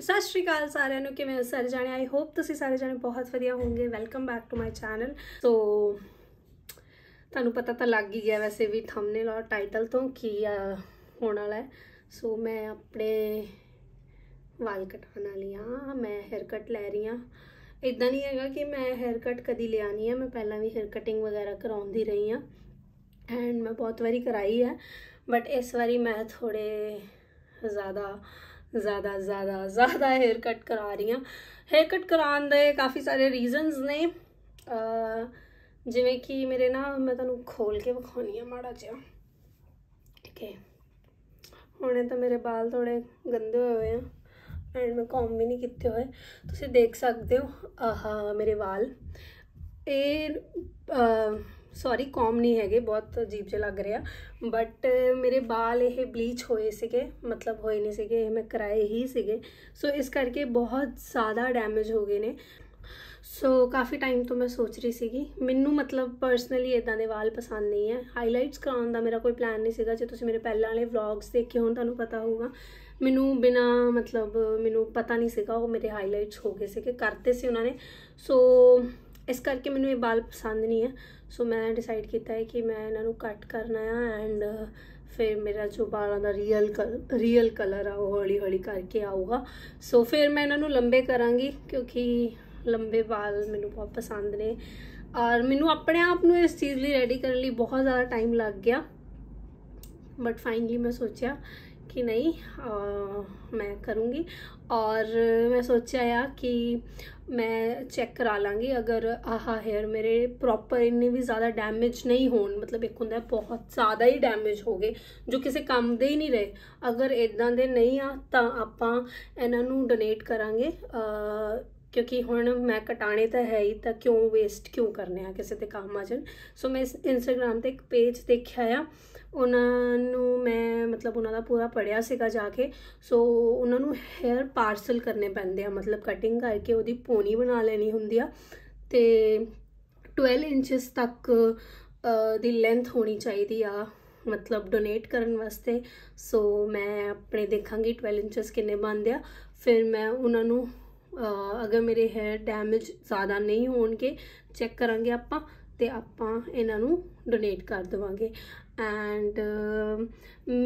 ਸਤਿ ਸ਼੍ਰੀ ਅਕਾਲ ਸਾਰਿਆਂ ਨੂੰ ਕਿਵੇਂ ਸਾਰੇ ਜਾਣੇ ਆਈ ਹੋਪ ਤੁਸੀਂ ਸਾਰੇ ਜਾਣੇ ਬਹੁਤ ਵਧੀਆ ਹੋਵੋਗੇ welcome back to my channel so ਤੁਹਾਨੂੰ ਪਤਾ ਤਾਂ ਲੱਗ ਹੀ ਗਿਆ ਵੈਸੇ ਵੀ ਥੰਬਨੇਲ ਔਰ ਟਾਈਟਲ ਤੋਂ ਕੀ ਹੋਣ ਵਾਲਾ ਹੈ ਸੋ ਮੈਂ ਆਪਣੇ ਵਾਲ ਕਟਾਉਣ ਵਾਲੀ ਆ ਮੈਂ ਹੇਅਰ ਕਟ ਲੈ ਰਹੀ ਆ ਇਦਾਂ ਨਹੀਂ ਹੈਗਾ ਕਿ ਮੈਂ ਹੇਅਰ ਕਟ ਕਦੀ ਲਿਆ ਨਹੀਂ ਆ ਮੈਂ ਪਹਿਲਾਂ ਵੀ ਹੇਅਰ ਕਟਿੰਗ ਵਗੈਰਾ ਕਰਾਉਂਦੀ ਰਹੀ ਆ ਐਂਡ ਮੈਂ ਬਹੁਤ ਵਾਰੀ ਕਰਾਈ ਆ ਬਟ ਇਸ ਵਾਰੀ ਮੈਂ ਥੋੜੇ ਜ਼ਿਆਦਾ ਜ਼ਿਆਦਾ ਜ਼ਿਆਦਾ ਜ਼ਿਆਦਾ ਹੇਅਰ ਕੱਟ ਕਰਾ ਰਹੀ ਹਾਂ ਹੇਅਰ ਕੱਟ ਕਰਾਉਣ ਦੇ ਕਾਫੀ ਸਾਰੇ ਰੀਜ਼ਨਸ ਨੇ ਜਿਵੇਂ ਕਿ ਮੇਰੇ ਨਾ ਮੈਂ ਤੁਹਾਨੂੰ ਖੋਲ ਕੇ ਵਿਖਾਉਣੀ ਆ ਮਾੜਾ ਜਿਹਾ ਠੀਕ ਹੈ ਹੁਣੇ ਤਾਂ ਮੇਰੇ ਵਾਲ ਥੋੜੇ ਗੰਦੇ ਹੋਏ ਹੋਏ ਆ ਐਂਡ ਮੈਂ ਕੰਮ ਵੀ ਨਹੀਂ ਕੀਤੇ ਹੋਏ ਤੁਸੀਂ ਦੇਖ ਸਕਦੇ ਹੋ ਆਹਾ ਮੇਰੇ ਵਾਲ ਇਹ ਸੌਰੀ ਕੌਮ ਨਹੀਂ ਹੈਗੇ ਬਹੁਤ ਅਜੀਬ ਜਿਹਾ ਲੱਗ ਰਿਹਾ ਬਟ ਮੇਰੇ ਵਾਲ ਇਹ ਬਲੀਚ ਹੋਏ ਸੀਗੇ ਮਤਲਬ ਹੋਏ ਨਹੀਂ ਸੀਗੇ ਇਹ ਮੈਂ ਕਰਾਏ ਹੀ ਸੀਗੇ ਸੋ ਇਸ ਕਰਕੇ ਬਹੁਤ ਜ਼ਿਆਦਾ ਡੈਮੇਜ ਹੋ ਗਏ ਨੇ ਸੋ ਕਾਫੀ ਟਾਈਮ ਤੋਂ ਮੈਂ ਸੋਚ ਰਹੀ ਸੀਗੀ ਮੈਨੂੰ ਮਤਲਬ ਪਰਸਨਲੀ ਇਦਾਂ ਦੇ ਵਾਲ ਪਸੰਦ ਨਹੀਂ ਹੈ ਹਾਈਲਾਈਟਸ ਕਰਾਉਣ ਦਾ ਮੇਰਾ ਕੋਈ ਪਲਾਨ ਨਹੀਂ ਸੀਗਾ ਜੇ ਤੁਸੀਂ ਮੇਰੇ ਪਹਿਲਾਂ ਵਾਲੇ ਵਲੌਗਸ ਦੇਖੇ ਹੋਣ ਤੁਹਾਨੂੰ ਪਤਾ ਹੋਊਗਾ ਮੈਨੂੰ ਬਿਨਾ ਮਤਲਬ ਮੈਨੂੰ ਪਤਾ ਨਹੀਂ ਸੀਗਾ ਉਹ ਮੇਰੇ ਹਾਈਲਾਈਟਸ ਹੋ ਗਏ ਸੀਗੇ ਕਰਤੇ ਸੀ ਉਹਨਾਂ ਨੇ ਸੋ ਇਸ ਕਰਕੇ ਮੈਨੂੰ ਇਹ ਵਾਲ ਪਸੰਦ ਨਹੀਂ ਹੈ ਸੋ ਮੈਂ ਡਿਸਾਈਡ ਕੀਤਾ ਹੈ ਕਿ ਮੈਂ ਇਹਨਾਂ ਨੂੰ ਕੱਟ ਕਰਨਾ ਆ ਐਂਡ ਫਿਰ ਮੇਰਾ ਜੋ ਵਾਲਾਂ ਦਾ ਰੀਅਲ ਰੀਅਲ ਕਲਰ ਆ ਉਹ ਹੌਲੀ ਹੌਲੀ ਕਰਕੇ ਆਊਗਾ ਸੋ ਫਿਰ ਮੈਂ ਇਹਨਾਂ ਨੂੰ ਲੰਬੇ ਕਰਾਂਗੀ ਕਿਉਂਕਿ ਲੰਬੇ ਵਾਲ ਮੈਨੂੰ ਬਹੁਤ ਪਸੰਦ ਨੇ ਔਰ ਮੈਨੂੰ ਆਪਣੇ ਆਪ ਨੂੰ ਇਸ ਚੀਜ਼ ਲਈ ਰੈਡੀ ਕਰਨ ਲਈ ਬਹੁਤ ਜ਼ਿਆਦਾ ਟਾਈਮ ਲੱਗ ਗਿਆ ਬਟ ਫਾਈਨਲੀ ਮੈਂ ਸੋਚਿਆ कि नहीं आ, मैं ਕਰੂੰਗੀ ਔਰ ਮੈਂ ਸੋਚਿਆ ਆ ਕਿ ਮੈਂ ਚੈੱਕ ਕਰਾ ਲਾਂਗੀ ਅਗਰ ਆਹ ਹੇਅਰ ਮੇਰੇ ਪ੍ਰੋਪਰ ਇੰਨੇ ਵੀ ਜ਼ਿਆਦਾ ਡੈਮੇਜ ਨਹੀਂ ਹੋਣ ਮਤਲਬ ਇੱਕ ਹੁੰਦਾ ਬਹੁਤ ਜ਼ਿਆਦਾ ਹੀ ਡੈਮੇਜ ਹੋ ਗਏ ਜੋ ਕਿਸੇ ਕੰਮ ਦੇ ਹੀ ਨਹੀਂ ਰਹੇ ਅਗਰ ਇਦਾਂ ਦੇ ਨਹੀਂ ਆ ਤਾਂ ਆਪਾਂ ਇਹਨਾਂ ਨੂੰ ਡੋਨੇਟ ਕਰਾਂਗੇ ਕਿਉਂਕਿ ਹੁਣ ਮੈਂ ਕਟਾਣੇ ਤਾਂ ਹੈ ਹੀ ਤਾਂ ਕਿਉਂ ਵੇਸਟ ਕਿਉਂ ਕਰਨੇ ਆ ਕਿਸੇ ਤੇ ਕੰਮ ਆ ਜਾਣ ਸੋ ਮੈਂ ਇੰਸਟਾਗ੍ਰam ਤੇ ਇੱਕ ਪੇਜ ਦੇਖਿਆ ਆ ਉਹਨਾਂ ਨੂੰ ਮੈਂ ਮਤਲਬ ਉਹਨਾਂ ਦਾ ਪੂਰਾ ਪੜਿਆ ਸੀਗਾ ਜਾ ਕੇ ਸੋ ਉਹਨਾਂ ਨੂੰ ਹੇਅਰ ਪਾਰਸਲ ਕਰਨੇ ਪੈਂਦੇ ਆ ਮਤਲਬ ਕਟਿੰਗ ਕਰਕੇ ਉਹਦੀ ਪੋਨੀ ਬਣਾ ਲੈਣੀ ਹੁੰਦੀ ਆ ਤੇ 12 ਇੰਚਸ ਤੱਕ ਦੀ ਲੈਂਥ ਹੋਣੀ ਚਾਹੀਦੀ ਆ ਮਤਲਬ ਡੋਨੇਟ ਕਰਨ ਵਾਸਤੇ ਸੋ ਮੈਂ ਆਪਣੇ ਦੇਖਾਂਗੀ 12 ਇੰਚਸ ਕਿੰਨੇ ਬਣਦੇ ਆ ਫਿਰ ਮੈਂ ਉਹਨਾਂ ਨੂੰ ਅਗਰ ਮੇਰੇ ਹੈਅਰ ਡੈਮੇਜ ਜ਼ਿਆਦਾ ਨਹੀਂ ਹੋਣਗੇ ਚੈੱਕ ਕਰਾਂਗੇ ਆਪਾਂ ਤੇ ਆਪਾਂ ਇਹਨਾਂ ਨੂੰ ਡੋਨੇਟ ਕਰ ਦਵਾਂਗੇ ਐਂਡ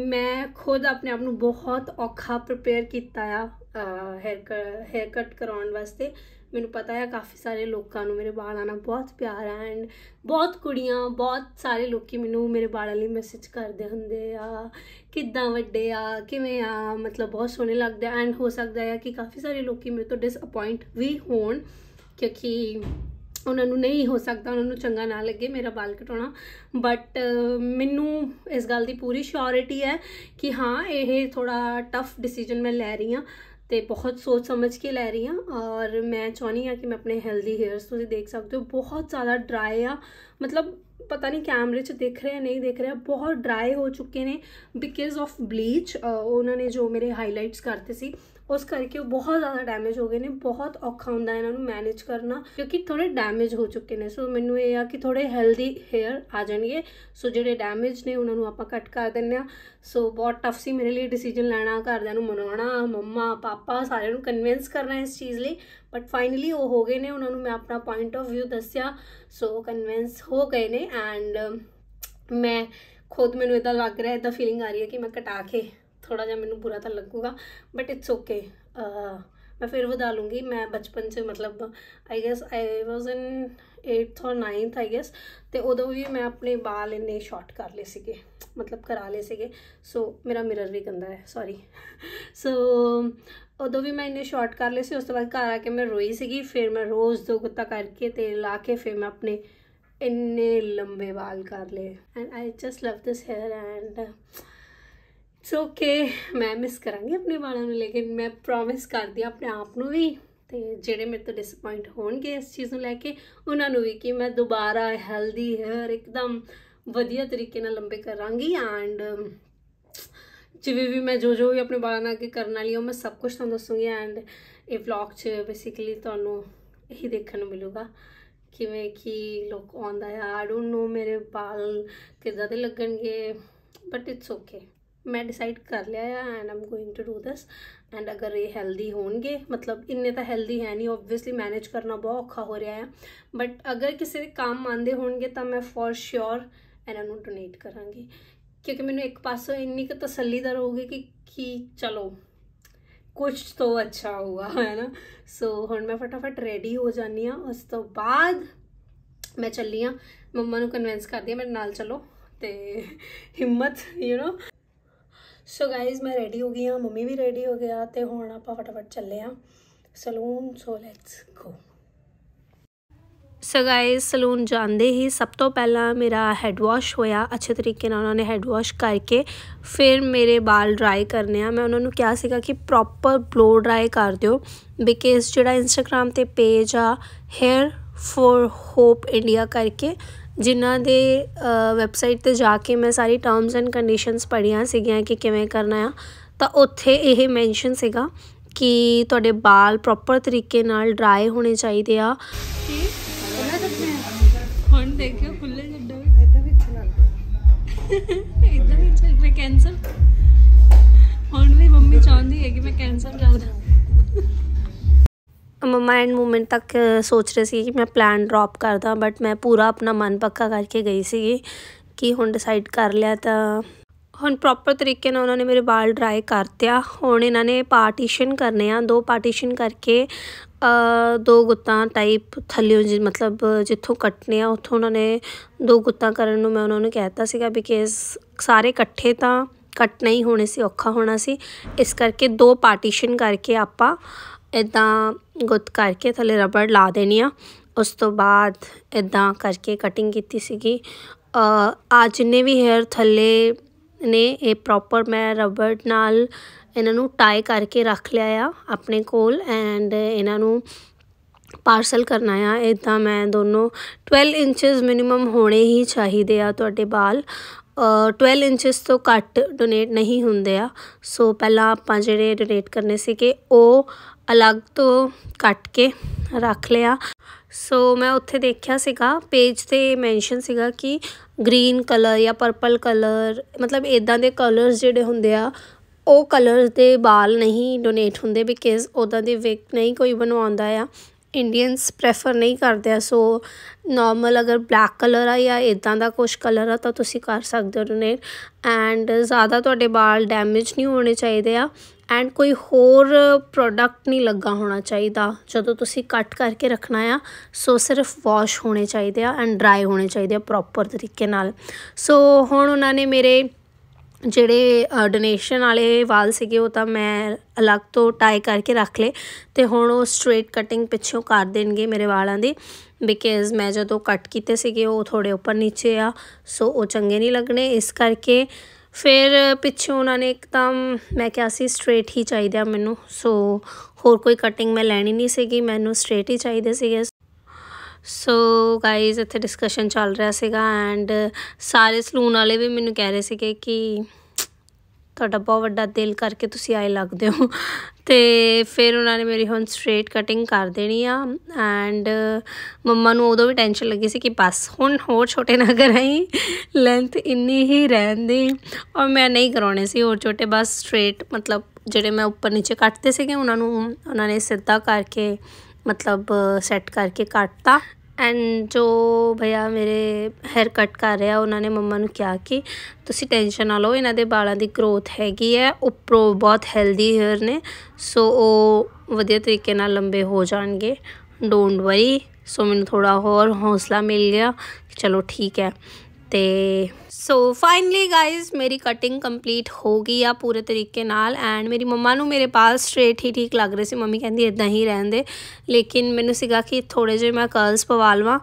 ਮੈਂ ਖੁਦ ਆਪਣੇ ਆਪ ਨੂੰ ਬਹੁਤ ਔਖਾ ਪ੍ਰਪੇਅਰ ਕੀਤਾ ਆ ਹੈਅਰ ਹੈਅਰ ਕਟ ਕਰਾਉਣ ਵਾਸਤੇ ਮੈਨੂੰ ਪਤਾ ਹੈ ਕਾਫੀ ਸਾਰੇ ਲੋਕਾਂ ਨੂੰ ਮੇਰੇ ਵਾਲਾਂ ਨਾਲ ਬਹੁਤ ਪਿਆਰ ਹੈ ਐਂਡ ਬਹੁਤ ਕੁੜੀਆਂ ਬਹੁਤ ਸਾਰੇ ਲੋਕੀ ਮੈਨੂੰ ਮੇਰੇ ਵਾਲਾਂ ਲਈ ਮੈਸੇਜ ਕਰਦੇ ਹੁੰਦੇ ਆ ਕਿੱਦਾਂ ਵੱਡੇ ਆ ਕਿਵੇਂ ਆ ਮਤਲਬ ਬਹੁਤ ਸੋਹਣੇ ਲੱਗਦੇ ਐਂਡ ਹੋ ਸਕਦਾ ਹੈ ਕਿ ਕਾਫੀ ਸਾਰੇ ਲੋਕੀ ਮੇਰੇ ਤੋਂ ਡਿਸਅਪਾਇੰਟ ਵੀ ਹੋਣ ਕਿਉਂਕਿ ਉਹਨਾਂ ਨੂੰ ਨਹੀਂ ਹੋ ਸਕਦਾ ਉਹਨਾਂ ਨੂੰ ਚੰਗਾ ਨਾ ਲੱਗੇ ਮੇਰਾ ਵਾਲ ਕਟਾਉਣਾ ਬਟ ਮੈਨੂੰ ਇਸ ਗੱਲ ਦੀ ਪੂਰੀ ਸ਼ੋਰਿਟੀ ਹੈ ਕਿ ਹਾਂ ਇਹ ਥੋੜਾ ਟਫ ਡਿਸੀਜਨ ਮੈਂ ਲੈ ਰਹੀ ਹਾਂ ਤੇ ਬਹੁਤ ਸੋਚ ਸਮਝ ਕੇ ਲੈ ਰਹੀ ਆ ਔਰ ਮੈਂ ਚਾਹਨੀ ਆ ਕਿ ਮੈਂ ਆਪਣੇ ਹੈਲਦੀ ਹੇਅਰਸ ਤੁਸੀਂ ਦੇਖ ਸਕਦੇ ਹੋ ਬਹੁਤ ਜ਼ਿਆਦਾ ਡਰਾਈ ਆ ਮਤਲਬ ਪਤਾ ਨਹੀਂ ਕੈਮਰੇ 'ਚ ਦਿਖ ਰਿਹਾ ਨਹੀਂ ਦਿਖ ਰਿਹਾ ਬਹੁਤ ਡਰਾਈ ਹੋ ਚੁੱਕੇ ਨੇ ਬਿਕਾਜ਼ ਆਫ ਬਲੀਚ ਉਹਨਾਂ ਨੇ ਜੋ ਮੇਰੇ ਹਾਈਲਾਈਟਸ ਕਰਤੇ ਸੀ ਉਸ ਕਰਕੇ ਉਹ ਬਹੁਤ ਜ਼ਿਆਦਾ ਡੈਮੇਜ ਹੋ ਗਏ ਨੇ ਬਹੁਤ ਔਖਾ ਹੁੰਦਾ ਇਹਨਾਂ ਨੂੰ ਮੈਨੇਜ ਕਰਨਾ ਕਿਉਂਕਿ ਥੋੜੇ ਡੈਮੇਜ ਹੋ ਚੁੱਕੇ ਨੇ ਸੋ ਮੈਨੂੰ ਇਹ ਆ ਕਿ ਥੋੜੇ ਹੈਲਦੀ ਹੇਅਰ ਆ ਜਾਣਗੇ ਸੋ ਜਿਹੜੇ ਡੈਮੇਜ ਨੇ ਉਹਨਾਂ ਨੂੰ ਆਪਾਂ ਕੱਟ ਕਰ ਦਿੰਨੇ ਆ ਸੋ ਬਹੁਤ ਟਫ ਸੀ ਮੇਰੇ ਲਈ ਡਿਸੀਜਨ ਲੈਣਾ ਘਰਦਿਆਂ ਨੂੰ ਮਨਾਉਣਾ ਮੰਮਾ ਪਾਪਾ ਸਾਰਿਆਂ ਨੂੰ ਕਨਵਿੰਸ ਕਰਨਾ ਇਸ ਚੀਜ਼ ਲਈ ਬਟ ਫਾਈਨਲੀ ਉਹ ਹੋ ਗਏ ਨੇ ਉਹਨਾਂ ਨੂੰ ਮੈਂ ਆਪਣਾ ਪੁਆਇੰਟ ਆਫ View ਦੱਸਿਆ ਸੋ ਕਨਵਿੰਸ ਹੋ ਗਏ ਨੇ ਐਂਡ ਮੈਂ ਖੁਦ ਮੈਨੂੰ ਇਦਾਂ ਲੱਗ ਰਿਹਾ ਇਦਾਂ ਫੀਲਿੰਗ ਆ ਰਹੀ ਹੈ ਕਿ ਮੈਂ ਕਟਾ ਕੇ ਥੋੜਾ ਜਿਹਾ ਮੈਨੂੰ ਬੁਰਾ ਤਾਂ ਲੱਗੂਗਾ ਬਟ ਇਟਸ ਓਕੇ ਮੈਂ ਫਿਰ ਵਧਾ ਲੂੰਗੀ ਮੈਂ ਬਚਪਨ 'ਚ ਮਤਲਬ I guess I was in 8th ਔਰ 9th ਆਈ ਗੈਸ ਤੇ ਉਦੋਂ ਵੀ ਮੈਂ ਆਪਣੇ ਵਾਲ ਇੰਨੇ ਸ਼ਾਰਟ ਕਰ ਲਏ ਸੀਗੇ ਮਤਲਬ ਕਰਾ ਲਏ ਸੀਗੇ ਸੋ ਮੇਰਾ ਮਿਰਰ ਵੀ ਗੰਦਾ ਹੈ ਸੌਰੀ ਸੋ ਉਦੋਂ ਵੀ ਮੈਂ ਇੰਨੇ ਸ਼ਾਰਟ ਕਰ ਲਏ ਸੀ ਉਸ ਤੋਂ ਬਾਅਦ ਘਰ ਆ ਕੇ ਮੈਂ ਰੋਈ ਸੀਗੀ ਫਿਰ ਮੈਂ ਰੋਜ਼ ਦੋ ਗੁੱਤਾ ਕਰਕੇ ਤੇ ਲਾ ਕੇ ਫਿਰ ਮੈਂ ਆਪਣੇ ਇੰਨੇ ਲੰਬੇ ਵਾਲ ਕਰ ਲਏ and I just love this hair and so ਕਿ ਮੈਂ ਮਿਸ ਕਰਾਂਗੀ ਆਪਣੇ ਵਾਲਾਂ ਨੂੰ ਲੇਕਿਨ ਮੈਂ ਪ੍ਰੋਮਿਸ ਕਰਦੀ ਆ ਆਪਣੇ ਆਪ ਨੂੰ ਵੀ ਤੇ ਜਿਹੜੇ ਮੇਰੇ ਤੋਂ ਡਿਸਪਾਇੰਟ ਹੋਣਗੇ ਇਸ ਚੀਜ਼ ਨੂੰ ਲੈ ਕੇ ਉਹਨਾਂ ਨੂੰ ਵੀ ਕਿ ਮੈਂ ਦੁਬਾਰਾ ਹੈਲਦੀ ਹੈਰ ਇੱਕਦਮ ਵਧੀਆ ਤਰੀਕੇ ਨਾਲ ਲੰਬੇ ਕਰਾਂਗੀ ਐਂਡ ਜਿਵੇਂ ਵੀ ਮੈਂ ਜੋ ਜੋ ਵੀ ਆਪਣੇ ਵਾਲਾਂ ਨਾਲ ਅੱਗੇ ਕਰਨ ਵਾਲੀ ਹਾਂ ਮੈਂ ਸਭ ਕੁਝ ਤੁਹਾਨੂੰ ਦੱਸੂਗੀ ਐਂਡ ਇਹ ਵਲੌਗ 'ਚ ਬੇਸਿਕਲੀ ਤੁਹਾਨੂੰ ਇਹੀ ਦੇਖਣ ਨੂੰ ਮਿਲੂਗਾ ਕਿਵੇਂ ਕਿ ਲੋਕ ਆਉਂਦਾ ਆ ਆਈ ਡੋਨਟ ਨੋ ਮੇਰੇ ਵਾਲ ਕਿੱਦਾਂ ਦੇ ਲੱਗਣਗੇ ਬਟ ਇਟਸ ਓਕੇ ਮੈਂ ਡਿਸਾਈਡ ਕਰ ਲਿਆ ਆ and I'm going to do this and ਅਗਰ ਇਹ ਹੈਲਦੀ ਹੋਣਗੇ ਮਤਲਬ ਇੰਨੇ ਤਾਂ ਹੈਲਦੀ ਹੈ ਨਹੀਂ ਆਬਵੀਅਸਲੀ ਮੈਨੇਜ ਕਰਨਾ ਬਹੁਤ ਔਖਾ ਹੋ ਰਿਹਾ ਹੈ ਬਟ ਅਗਰ ਕਿਸੇ ਦੇ ਕੰਮ ਆਂਦੇ ਹੋਣਗੇ ਤਾਂ ਮੈਂ ਫੋਰ ਸ਼ੋਰ ਇਹਨਾਂ ਨੂੰ ਡੋਨੇਟ ਕਰਾਂਗੀ ਕਿਉਂਕਿ ਮੈਨੂੰ ਇੱਕ ਪਾਸੋਂ ਇੰਨੀ ਕੁ ਤਸੱਲੀਦਾਰ ਹੋਊਗੀ ਕਿ ਕੀ ਚਲੋ ਕੁਝ ਤੋਂ ਅੱਛਾ ਹੋਊਗਾ ਹੈ ਨਾ ਸੋ ਹੁਣ ਮੈਂ ਫਟਾਫਟ ਰੈਡੀ ਹੋ ਜਾਨੀ ਆ ਉਸ ਤੋਂ ਬਾਅਦ ਮੈਂ ਚੱਲੀ ਆ ਮੰਮਾ ਨੂੰ ਕਨਵਿੰਸ ਕਰਦੀ ਆ ਮੇਰੇ ਨਾਲ ਚਲੋ ਤੇ ਹਿੰਮਤ ਯੂ نو ਸੋ ਗਾਇਜ਼ ਮੈਂ ਰੈਡੀ ਹੋ ਗਈ ਆ ਮੰਮੀ ਵੀ ਰੈਡੀ ਹੋ ਗਿਆ ਤੇ ਹੁਣ ਆਪਾਂ ਫਟਾਫਟ ਚੱਲੇ ਆ salon so let's go so guys salon ਜਾਂਦੇ ਹੀ ਸਭ ਤੋਂ ਪਹਿਲਾਂ ਮੇਰਾ ਹੈਡ ਵਾਸ਼ ਹੋਇਆ ਅੱਛੇ ਤਰੀਕੇ ਨਾਲ ਉਹਨਾਂ ਨੇ ਹੈਡ ਵਾਸ਼ ਕਰਕੇ ਫਿਰ ਮੇਰੇ ਵਾਲ ਡਰਾਈ ਕਰਨੇ ਆ ਮੈਂ ਉਹਨਾਂ ਨੂੰ ਕਿਹਾ ਸੀਗਾ ਕਿ ਪ੍ਰੋਪਰ ਬਲੋ ਡਰਾਈ ਕਰ ਦਿਓ ਬਿਕੇਸ ਜਿਹੜਾ ਇੰਸਟਾਗ੍ਰam ਤੇ ਪੇਜ ਆ ਹੈਅਰ ਫੋਰ ਹੋਪ ਇੰਡੀਆ ਕਰਕੇ ਜਿਨ੍ਹਾਂ ਦੇ ਵੈਬਸਾਈਟ ਤੇ ਜਾ ਕੇ ਮੈਂ ਸਾਰੀ ਟਰਮਸ ਐਂਡ ਕੰਡੀਸ਼ਨਸ ਪੜੀਆਂ ਸੀਗੀਆਂ ਕਿ ਕਿਵੇਂ ਕਰਨਾ ਆ ਤਾਂ ਉੱਥੇ ਇਹ ਮੈਂਸ਼ਨ ਸੀਗਾ ਕਿ ਤੁਹਾਡੇ ਵਾਲ ਪ੍ਰੋਪਰ ਤਰੀਕੇ ਨਾਲ ਡਰਾਈ ਹੋਣੇ ਚਾਹੀਦੇ ਆ ਹੁਣ ਦੇਖਿਓ ਖੁੱਲੇ ਜੱਡਾ ਇਦਾਂ ਵਿੱਚ ਨਾਲ ਇਦਾਂ ਵਿੱਚ ਮੈਂ ਕੈਂਸਰ ਹੁਣ ਵੀ ਮੰਮੀ ਚਾਹੁੰਦੀ ਹੈ ਕਿ ਮੈਂ ਕੈਂਸਰ ਜਾਂਦਾ ਮਮਾ ਐਂਡ ਮੂਮੈਂਟ ਤੱਕ ਸੋਚ ਰਹੀ ਸੀ ਕਿ ਮੈਂ ਪਲਾਨ ਡ੍ਰੌਪ ਕਰਦਾ ਬਟ ਮੈਂ ਪੂਰਾ ਆਪਣਾ ਮਨ ਪੱਕਾ ਕਰਕੇ ਗਈ ਸੀ ਕਿ ਹੁਣ ਡਿਸਾਈਡ ਕਰ ਲਿਆ ਤਾਂ ਹੁਣ ਪ੍ਰੋਪਰ ਤਰੀਕੇ ਨਾਲ ਉਹਨਾਂ ਨੇ ਮੇਰੇ ਵਾਲ ਡਰਾਈ ਕਰਤੇ ਆ ਹੁਣ ਇਹਨਾਂ ਨੇ ਪਾਰਟੀਸ਼ਨ ਕਰਨੇ ਆ ਦੋ ਪਾਰਟੀਸ਼ਨ ਕਰਕੇ ਅ ਦੋ ਗੁੱਤਾਂ ਟਾਈਪ ਥੱਲਿਓਂ ਜਿ ਮਤਲਬ ਜਿੱਥੋਂ ਕੱਟਨੇ ਆ ਉੱਥੋਂ ਉਹਨਾਂ ਨੇ ਦੋ ਗੁੱਤਾਂ ਕਰਨ ਨੂੰ ਮੈਂ ਉਹਨਾਂ ਨੂੰ ਕਹਿਤਾ ਸੀਗਾ ਬਿਕੇਜ਼ ਸਾਰੇ ਇਕੱਠੇ ਤਾਂ ਕੱਟ ਨਹੀਂ ਹੋਣੇ ਸੀ ਔਖਾ ਹੋਣਾ ਸੀ ਇਸ ਕਰਕੇ ਦੋ ਪਾਰਟੀਸ਼ਨ ਕਰਕੇ ਆਪਾਂ ਇਦਾਂ ਗੁੱਤ ਕਰਕੇ ਥੱਲੇ ਰਬੜ ਲਾ ਦੇਣੀ ਆ ਉਸ ਤੋਂ ਬਾਅਦ ਇਦਾਂ ਕਰਕੇ ਕਟਿੰਗ ਕੀਤੀ ਸੀਗੀ ਆ ਜਿੰਨੇ ਵੀ ਹੇਅਰ ਥੱਲੇ ਨੇ ਇਹ ਪ੍ਰੋਪਰ ਮੈਂ ਰਬੜ ਨਾਲ ਇਹਨਾਂ ਨੂੰ ਟਾਈ ਕਰਕੇ ਰੱਖ ਲਿਆ ਆ ਆਪਣੇ ਕੋਲ ਐਂਡ ਇਹਨਾਂ ਨੂੰ ਪਾਰਸਲ ਕਰਨਾ ਆ ਇਦਾਂ ਮੈਂ ਦੋਨੋਂ 12 ਇੰਚਸ ਮਿਨੀਮਮ ਹੋਣੇ ਹੀ ਚਾਹੀਦੇ ਆ ਤੁਹਾਡੇ ਵਾਲ 12 ਇੰਚਸ ਤੋਂ ਘੱਟ ਡੋਨੇਟ ਨਹੀਂ ਹੁੰਦੇ ਆ ਸੋ ਪਹਿਲਾਂ ਆਪਾਂ ਜਿਹੜੇ ਡੋਨੇਟ ਕਰਨੇ ਸੀਗੇ ਉਹ ਅਲੱਗ ਤੋਂ ਕੱਟ ਕੇ ਰੱਖ ਲਿਆ ਸੋ ਮੈਂ ਉੱਥੇ ਦੇਖਿਆ ਸੀਗਾ ਪੇਜ ਤੇ ਮੈਂਸ਼ਨ ਸੀਗਾ ਕਿ ਗ੍ਰੀਨ ਕਲਰ ਜਾਂ ਪਰਪਲ ਕਲਰ ਮਤਲਬ ਇਦਾਂ ਦੇ ਕਲਰਸ ਜਿਹੜੇ ਹੁੰਦੇ ਆ ਉਹ ਕਲਰਸ ਦੇ ਬਾਲ ਨਹੀਂ ਡੋਨੇਟ ਹੁੰਦੇ ਬਿਕਾਜ਼ ਉਹਦਾ ਦੇ ਵਿਕ ਨਹੀਂ ਕੋਈ ਬਣਵਾਉਂਦਾ ਆ ਇੰਡੀਅਨਸ ਪ੍ਰੇਫਰ ਨਹੀਂ ਕਰਦੇ ਆ ਸੋ ਨਾਰਮਲ ਅਗਰ ਬਲੈਕ ਕਲਰ ਆ ਜਾਂ ਇਦਾਂ ਦਾ ਕੁਝ ਕਲਰ ਆ ਤਾਂ ਤੁਸੀਂ ਕਰ ਸਕਦੇ ਹੋ ਡੋਨੇਟ ਐਂਡ ਜ਼ਿਆਦਾ ਤੁਹਾਡੇ ਵਾਲ ਡੈਮੇਜ ਨਹੀਂ ਹੋਣੇ ਚਾਹੀਦੇ ਆ ਐਂਡ ਕੋਈ ਹੋਰ ਪ੍ਰੋਡਕਟ ਨਹੀਂ ਲੱਗਾ ਹੋਣਾ ਚਾਹੀਦਾ ਜਦੋਂ ਤੁਸੀਂ ਕੱਟ ਕਰਕੇ ਰੱਖਣਾ ਆ ਸੋ ਸਿਰਫ ਵਾਸ਼ ਹੋਣੇ ਚਾਹੀਦੇ ਆ ਐਂਡ ਡਰਾਈ ਹੋਣੇ ਚਾਹੀਦੇ ਆ ਪ੍ਰੋਪਰ ਤਰੀਕੇ ਨਾਲ ਸੋ ਹੁਣ ਉਹਨਾਂ ਨੇ ਮੇਰੇ ਜਿਹੜੇ ਡੋਨੇਸ਼ਨ ਵਾਲੇ ਵਾਲ ਸੀਗੇ ਉਹ ਤਾਂ ਮੈਂ ਅਲੱਗ ਤੋਂ ਟਾਈ ਕਰਕੇ ਰੱਖ ਲਏ ਤੇ ਹੁਣ ਉਹ ਸਟ੍ਰੇਟ ਕਟਿੰਗ ਪਿੱਛੋਂ ਕਰ ਦੇਣਗੇ ਮੇਰੇ ਵਾਲਾਂ ਦੀ ਬਿਕਾਜ਼ ਮੈਂ ਜਦੋਂ ਕੱਟ ਕੀਤੇ ਸੀਗੇ ਉਹ ਥੋੜੇ ਉੱਪਰ ਨੀਚੇ ਆ ਸੋ ਉਹ ਚੰਗੇ ਨਹੀਂ ਲੱਗਣੇ ਇਸ ਕਰਕੇ ਫਿਰ ਪਿੱਛੇ ਉਹਨਾਂ ਨੇ ਇੱਕਦਮ ਮੈਂ ਕਿਹਾ ਸੀ ਸਟ੍ਰੇਟ ਹੀ ਚਾਹੀਦਾ ਮੈਨੂੰ ਸੋ ਹੋਰ ਕੋਈ ਕਟਿੰਗ ਮੈਂ ਲੈਣੀ ਨਹੀਂ ਸੀਗੀ ਮੈਨੂੰ ਸਟ੍ਰੇਟ ਹੀ ਚਾਹੀਦੇ ਸੀਗੇ ਸੋ ਗਾਇਜ਼ ਇੱਥੇ ਡਿਸਕਸ਼ਨ ਚੱਲ ਰਿਹਾ ਸੀਗਾ ਐਂਡ ਸਾਰੇ ਸਲੂਨ ਵਾਲੇ ਵੀ ਮੈਨੂੰ ਕਹਿ ਰਹੇ ਸੀਗੇ ਕਿ ਤੁਹਾਡਾ ਬਹੁਤ ਵੱਡਾ ਦਿਲ ਕਰਕੇ ਤੁਸੀਂ ਆਏ ਲੱਗਦੇ ਹੋ ਤੇ ਫਿਰ ਉਹਨਾਂ ਨੇ ਮੇਰੀ ਹੁਣ ਸਟ੍ਰੇਟ ਕਟਿੰਗ ਕਰ ਦੇਣੀ ਆ ਐਂਡ ਮੰਮਾ ਨੂੰ ਉਦੋਂ ਵੀ ਟੈਨਸ਼ਨ ਲੱਗੀ ਸੀ ਕਿ ਬਸ ਹੁਣ ਹੋਰ ਛੋਟੇ ਨਾ ਕਰਾਈ ਲੈਂਥ ਇੰਨੀ ਹੀ ਰਹਿੰਦੀ ਔਰ ਮੈਂ ਨਹੀਂ ਕਰਾਉਣੇ ਸੀ ਹੋਰ ਛੋਟੇ ਬਸ ਸਟ੍ਰੇਟ ਮਤਲਬ ਜਿਹੜੇ ਮੈਂ ਉੱਪਰ ਨੀਚੇ ਕੱਟਦੇ ਸੀਗੇ ਉਹਨਾਂ ਨੂੰ ਉਹਨਾਂ ਨੇ ਸਿੱਧਾ ਕਰਕੇ ਮਤਲਬ ਸੈੱਟ ਕਰਕੇ ਕੱਟਤਾ ਐਂਡ ਜੋ ਭਈਆ ਮੇਰੇ ਹੈਅਰ ਕੱਟ ਕਰ ਰਿਹਾ ਉਹਨਾਂ ਨੇ ਮੰਮਾ ਨੂੰ ਕਿਹਾ ਕਿ ਤੁਸੀਂ ਟੈਨਸ਼ਨ ਨਾ ਲਓ ਇਹਨਾਂ ਦੇ ਵਾਲਾਂ ਦੀ ਗਰੋਥ ਹੈਗੀ ਹੈ ਉੱਪਰੋਂ ਬਹੁਤ ਹੈਲਦੀ ਹੈਅਰ ਨੇ ਸੋ ਉਹ ਵਧੀਆ ਤਰੀਕੇ ਨਾਲ ਲੰਬੇ ਹੋ ਜਾਣਗੇ ਡੋਂਟ ਵਰੀ ਸੋ ਮੈਨੂੰ ਥੋੜਾ ਹੋਰ ਹੌਸਲਾ ਮਿਲ ਗਿਆ ਚਲੋ ਠੀਕ ਹੈ ते सो फाइनली गाइज मेरी कटिंग कंप्लीट हो गई आ पूरे तरीके नाल एंड मेरी मम्मा नू मेरे बाल स्ट्रेट ही ठीक लग रहे से मम्मी कहती इदा ही रहन दे लेकिन मैं सगा कि थोड़े जो मैं कर्ल्स पवा लवा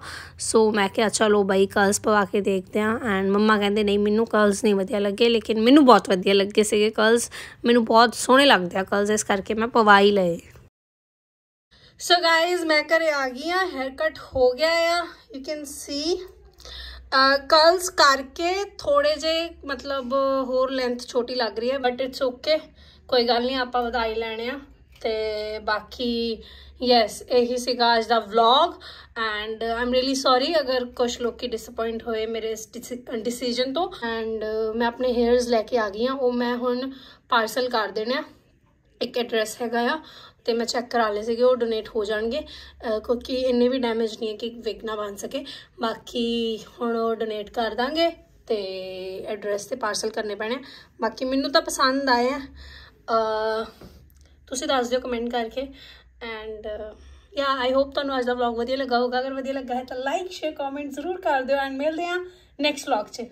सो मैं क्या चलो बई कर्ल्स पवा के देखते हैं एंड मम्मा कहते नहीं मैनू कर्ल्स नहीं वजिया लगे लेकिन मैनू बहुत वधिया लगे सके कर्ल्स मैनू बहुत सोहने लगते हैं कर्ल्स इस करके मैं पवा ही ले सो गाइज मैं घर आ गई हाँ हेयर कट हो गया यू कैन सी ਕਰਲਸ ਕਰਕੇ ਥੋੜੇ ਜੇ ਮਤਲਬ ਹੋਰ ਲੈਂਥ ਛੋਟੀ ਲੱਗ ਰਹੀ ਹੈ ਬਟ ਇਟਸ ਓਕੇ ਕੋਈ ਗੱਲ ਨਹੀਂ ਆਪਾਂ ਵਧਾਈ ਲੈਣੇ ਆ ਤੇ ਬਾਕੀ ਯੈਸ ਇਹੀ ਸੀਗਾ ਅੱਜ ਦਾ vlog and I'm really sorry ਅਗਰ ਕੁਝ ਲੋਕੀ ਡਿਸਪਾਇੰਟ ਹੋਏ ਮੇਰੇ ਇਸ ਡਿਸੀਜਨ ਤੋਂ ਐਂਡ ਮੈਂ ਆਪਣੇ ਹੇਅਰਸ ਲੈ ਕੇ ਆ ਗਈ ਆ ਉਹ ਮੈਂ ਹੁਣ ਪਾਰਸਲ ਕਰ ਦੇਣਾ ਇੱਕ ਐਡਰੈਸ ਹੈਗਾ ਆ ਤੇ ਮੈਂ ਚੈੱਕ ਕਰਾ ਲਏ ਸੀਗੇ ਉਹ ਡੋਨੇਟ ਹੋ ਜਾਣਗੇ ਕਿਉਂਕਿ ਇੰਨੇ ਵੀ ਡੈਮੇਜ ਨਹੀਂ ਹੈ ਕਿ ਵਿਗ ਨਾ ਬਣ ਸਕੇ ਬਾਕੀ ਹੁਣ ਉਹ ਡੋਨੇਟ ਕਰ ਦਾਂਗੇ ਤੇ ਐਡਰੈਸ ਤੇ ਪਾਰਸਲ ਕਰਨੇ ਪੈਣੇ ਬਾਕੀ ਮੈਨੂੰ ਤਾਂ ਪਸੰਦ ਆਇਆ ਤੁਸੀਂ ਦੱਸ ਦਿਓ ਕਮੈਂਟ ਕਰਕੇ ਐਂਡ ਯਾ ਆਈ ਹੋਪ ਤੁਹਾਨੂੰ ਅੱਜ ਦਾ ਵਲੌਗ ਵਧੀਆ ਲੱਗਾ ਹੋਗਾ ਅਗਰ ਵਧੀਆ ਲੱਗਾ ਹੈ ਤਾਂ ਲਾਈਕ ਸ਼ੇਅਰ ਕਮੈਂਟ ਜ਼ਰੂਰ ਕਰ ਦਿਓ ਐਂਡ ਮਿਲਦੇ ਆ ਨੈਕਸਟ ਵਲੌਗ 'ਚ